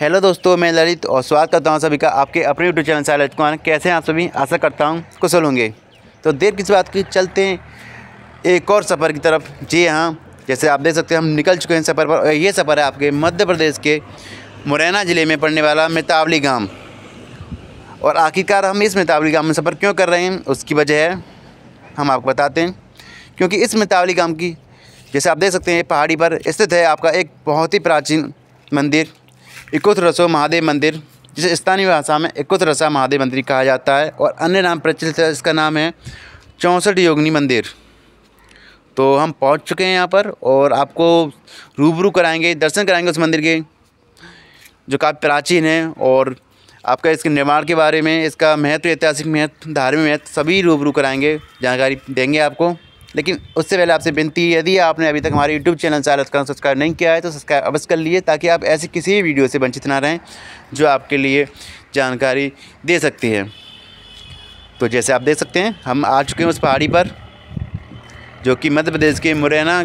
hello दोस्तों मैं ललित और स्वागत करता हूँ सभी का आपके अपने यूट्यूब चैनल सारे कुमार कैसे हैं आप सभी आशा करता हूँ कुशल होंगे तो देर किस बात की चलते हैं एक और सफ़र की तरफ जी हाँ जैसे आप देख सकते हैं हम निकल चुके हैं सफ़र पर ये सफ़र है आपके मध्य प्रदेश के मुरैना ज़िले में पड़ने वाला मेतावली गाँव और आखिरकार हम इस मेतावली गाँव में सफ़र क्यों कर रहे हैं उसकी वजह है हम आपको बताते हैं क्योंकि इस मेतावली गाँव की जैसे आप देख सकते हैं पहाड़ी पर स्थित है आपका एक बहुत ही प्राचीन मंदिर इकुत रसो महादेव मंदिर जिसे स्थानीय भाषा में इकुत रसा महादेव मंदिर कहा जाता है और अन्य नाम प्रचलित है इसका नाम है चौंसठ योगिनी मंदिर तो हम पहुंच चुके हैं यहाँ पर और आपको रूबरू कराएंगे दर्शन कराएंगे उस मंदिर के जो काफ़ी प्राचीन है और आपका इसके निर्माण के बारे में इसका महत्व ऐतिहासिक महत्व धार्मिक महत्व सभी रूबरू कराएंगे जानकारी देंगे आपको लेकिन उससे पहले आपसे विनती यदि आपने अभी तक हमारे यूट्यूब चैनल चालत का सब्सक्राइब नहीं किया है तो सब्सक्राइब अवश्य कर लिए ताकि आप ऐसी किसी भी वीडियो से वंचित ना रहें जो आपके लिए जानकारी दे सकती है तो जैसे आप देख सकते हैं हम आ चुके हैं उस पहाड़ी पर जो कि मध्य प्रदेश के मुरैना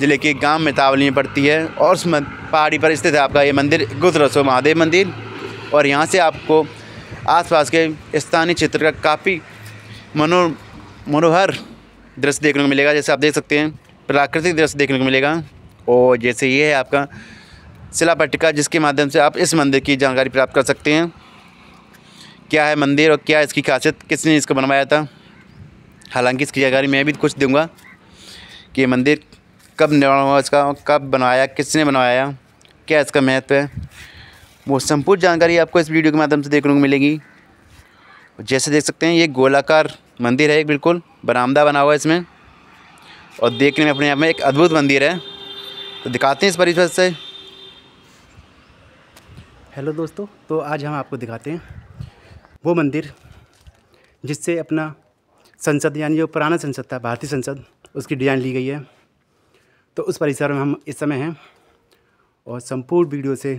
ज़िले के गांव मेतावली में पड़ती है और उस पहाड़ी पर स्थित है आपका ये मंदिर गुजरसो महादेव मंदिर और यहाँ से आपको आसपास के स्थानीय क्षेत्र का काफ़ी मनो मनोहर दृश्य देखने को मिलेगा जैसे आप देख सकते हैं प्राकृतिक दृश्य देखने को मिलेगा और जैसे ये है आपका शिला पट्टिका जिसके माध्यम से आप इस मंदिर की जानकारी प्राप्त कर सकते हैं क्या है मंदिर और क्या इसकी खासियत किसने इसको बनवाया था हालांकि इसकी जानकारी मैं भी कुछ दूंगा कि ये मंदिर कब निर्माण हुआ इसका कब बनवाया किसने बनवाया क्या इसका महत्व है वो संपूर्ण जानकारी आपको इस वीडियो के माध्यम से देखने को मिलेगी जैसे देख सकते हैं ये गोलाकार मंदिर है बिल्कुल बरामदा बना हुआ है इसमें और देखने में अपने आप में एक अद्भुत मंदिर है तो दिखाते हैं इस परिसर से हेलो दोस्तों तो आज हम आपको दिखाते हैं वो मंदिर जिससे अपना संसद यानी जो पुराना संसद था भारतीय संसद उसकी डिज़ाइन ली गई है तो उस परिसर में हम इस समय हैं और संपूर्ण वीडियो से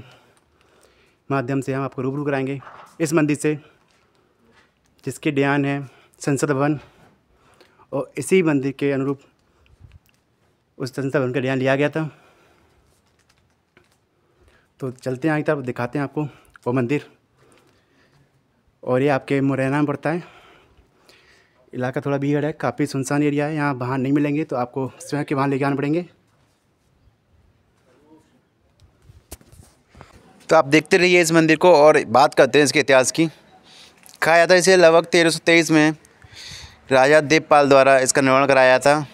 माध्यम से हम आपको रूबरू कराएंगे इस मंदिर से जिसके डिजाइन है संसद भवन और इसी मंदिर के अनुरूप उस संस्था भवन का डिजाइन लिया गया था तो चलते हैं आगे तरफ दिखाते हैं आपको वो मंदिर और ये आपके मुरैना में पड़ता है इलाका थोड़ा भीड़ है काफ़ी सुनसान एरिया है यहाँ बाहर नहीं मिलेंगे तो आपको स्वयं के वहाँ लेके आना पड़ेंगे तो आप देखते रहिए इस मंदिर को और बात करते हैं इसके इतिहास की कहा जाता है इसे लगभग तेरह में राजा देवपाल द्वारा इसका निर्माण कराया था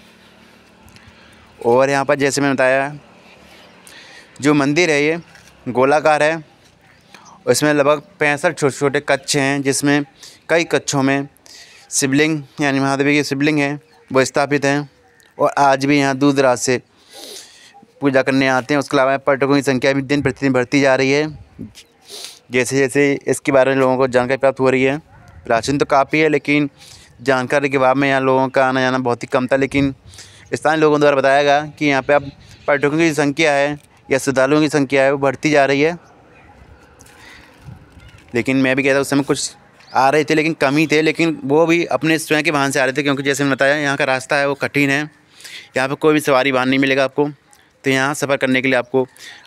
और यहाँ पर जैसे मैंने बताया जो मंदिर है ये गोलाकार है इसमें लगभग पैंसठ छोटे छोटे कच्छे हैं जिसमें कई कच्छों में शिवलिंग यानी महादेवी की शिवलिंग हैं वो स्थापित हैं और आज भी यहाँ दूर दराज से पूजा करने आते हैं उसके अलावा पर्यटकों की संख्या भी दिन प्रतिदिन बढ़ती जा रही है जैसे जैसे इसके बारे में लोगों को जानकारी प्राप्त हो रही है प्राचीन तो काफ़ी है लेकिन जानकारी के बाद में यहाँ लोगों का आना जाना बहुत ही कम था लेकिन स्थानीय लोगों द्वारा बताया गया कि यहाँ पे अब पर्यटकों की संख्या है या श्रद्धालुओं की संख्या है वो बढ़ती जा रही है लेकिन मैं भी कहता उस समय कुछ आ रहे थे लेकिन कम ही थे लेकिन वो भी अपने स्वयं के वाहन से आ रहे थे क्योंकि जैसे मैंने बताया यहाँ का रास्ता है वो कठिन है यहाँ पर कोई भी सवारी वाहन नहीं मिलेगा आपको तो यहाँ सफ़र करने के लिए आपको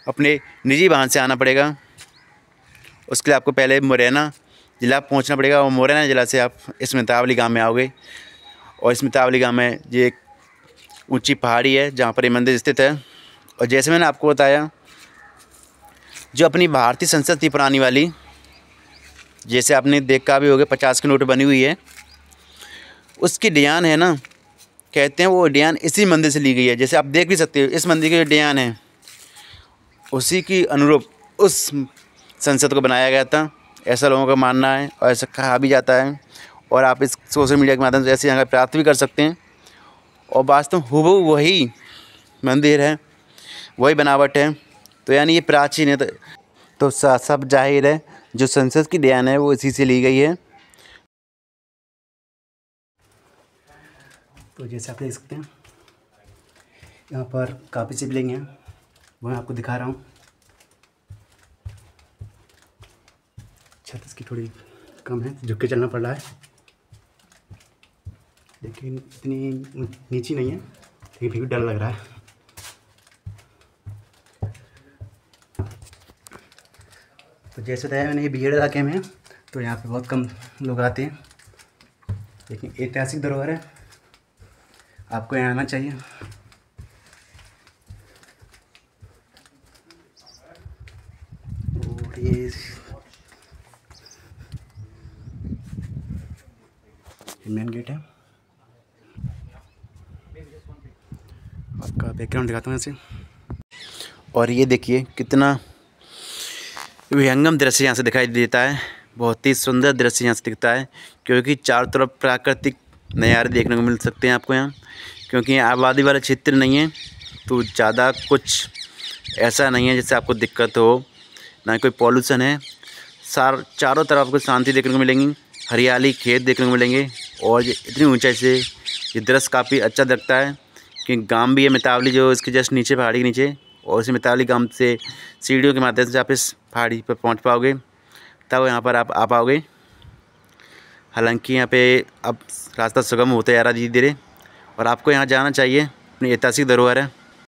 अपने निजी वाहन से आना पड़ेगा उसके लिए आपको पहले मुरैना ज़िला पहुँचना पड़ेगा और मुरैना ज़िला से आप इस अली गाँव में आओगे और इस मितावली गाँव में ये एक ऊँची पहाड़ी है जहाँ पर ये मंदिर स्थित है और जैसे मैंने आपको बताया जो अपनी भारतीय संसद थी पुरानी वाली जैसे आपने देखा भी होगा पचास की नोट बनी हुई है उसकी डियान है ना कहते हैं वो डियान इसी मंदिर से ली गई है जैसे आप देख भी सकते हो इस मंदिर की जो डियान है उसी की अनुरूप उस संसद को बनाया गया था ऐसा लोगों का मानना है और ऐसा कहा भी जाता है और आप इस सोशल मीडिया के माध्यम से ऐसे यहाँ का प्राप्त भी कर सकते हैं और वास्तव हु वही मंदिर है वही बनावट है तो यानी ये प्राचीन है तो, तो सब जाहिर है जो संसद की डिजाइन है वो इसी से ली गई है तो जैसे आप देख सकते हैं यहाँ पर काफ़ी शिवलिंग है वह आपको दिखा रहा हूँ इसकी थोड़ी कम है झुक के चलना पड़ रहा है लेकिन इतनी नीची नहीं है लेकिन फिर भी डर लग रहा है तो जैसे बताया मैंने ये एड इलाके में तो यहाँ पे बहुत कम लोग आते हैं लेकिन ऐतिहासिक धरोहर है आपको यहाँ आना चाहिए और ये मेन गेट है आपका बैकग्राउंड दिखाता हूँ ऐसे और ये देखिए कितना विहंगम दृश्य यहाँ से दिखाई देता है बहुत ही सुंदर दृश्य यहाँ से दिखता है क्योंकि चारों तरफ प्राकृतिक नज़ारे देखने को मिल सकते हैं आपको यहाँ क्योंकि आबादी वाला क्षेत्र नहीं है तो ज़्यादा कुछ ऐसा नहीं है जिससे आपको दिक्कत हो ना कोई पॉल्यूशन है सार चारों तरफ आपको शांति देखने को मिलेंगी हरियाली खेत देखने को मिलेंगे और ये इतनी ऊंचाई से ये दृश्य काफ़ी अच्छा लगता है क्योंकि गांव भी है मितावली जो इसके जस्ट नीचे पहाड़ी के नीचे और उसी मितावली गांव से सीढ़ियों के माध्यम से आप इस पहाड़ी पर पहुंच पाओगे तब यहाँ पर आप आ पाओगे हालांकि यहाँ पे अब रास्ता सुगम होता जा रहा धीरे धीरे और आपको यहाँ जाना चाहिए अपनी ऐतिहासिक धरोहर है